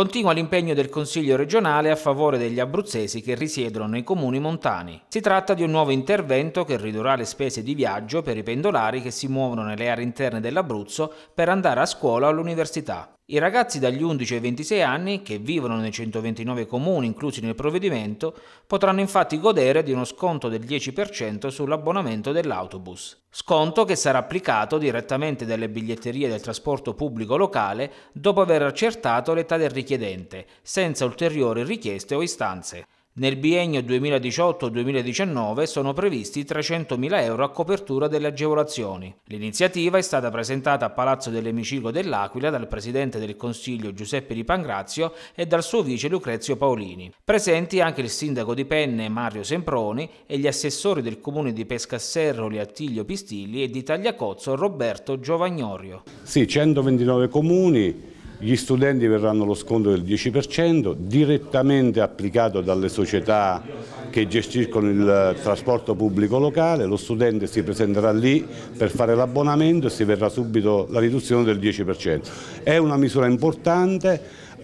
Continua l'impegno del Consiglio regionale a favore degli abruzzesi che risiedono nei comuni montani. Si tratta di un nuovo intervento che ridurrà le spese di viaggio per i pendolari che si muovono nelle aree interne dell'Abruzzo per andare a scuola o all'università. I ragazzi dagli 11 ai 26 anni, che vivono nei 129 comuni inclusi nel provvedimento, potranno infatti godere di uno sconto del 10% sull'abbonamento dell'autobus. Sconto che sarà applicato direttamente dalle biglietterie del trasporto pubblico locale dopo aver accertato l'età del richiedente, senza ulteriori richieste o istanze. Nel biennio 2018-2019 sono previsti 300.000 euro a copertura delle agevolazioni. L'iniziativa è stata presentata a Palazzo dell'Emicico dell'Aquila dal Presidente del Consiglio Giuseppe Di Pangrazio e dal suo vice Lucrezio Paolini. Presenti anche il sindaco di Penne Mario Semproni e gli assessori del comune di Pescasseroli Attilio Pistilli e di Tagliacozzo Roberto Giovagnorio. Sì, 129 comuni, gli studenti verranno lo sconto del 10% direttamente applicato dalle società che gestiscono il trasporto pubblico locale, lo studente si presenterà lì per fare l'abbonamento e si verrà subito la riduzione del 10%. È una misura importante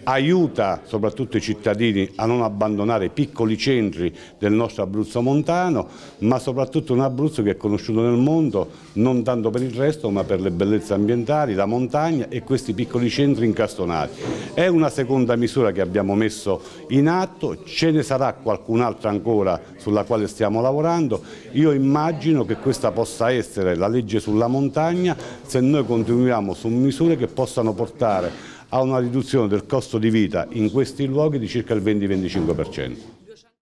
aiuta soprattutto i cittadini a non abbandonare i piccoli centri del nostro Abruzzo montano, ma soprattutto un Abruzzo che è conosciuto nel mondo non tanto per il resto ma per le bellezze ambientali, la montagna e questi piccoli centri incastonati. È una seconda misura che abbiamo messo in atto, ce ne sarà qualcun'altra ancora sulla quale stiamo lavorando, io immagino che questa possa essere la legge sulla montagna se noi continuiamo su misure che possano portare a una riduzione del costo di vita in questi luoghi di circa il 20-25%.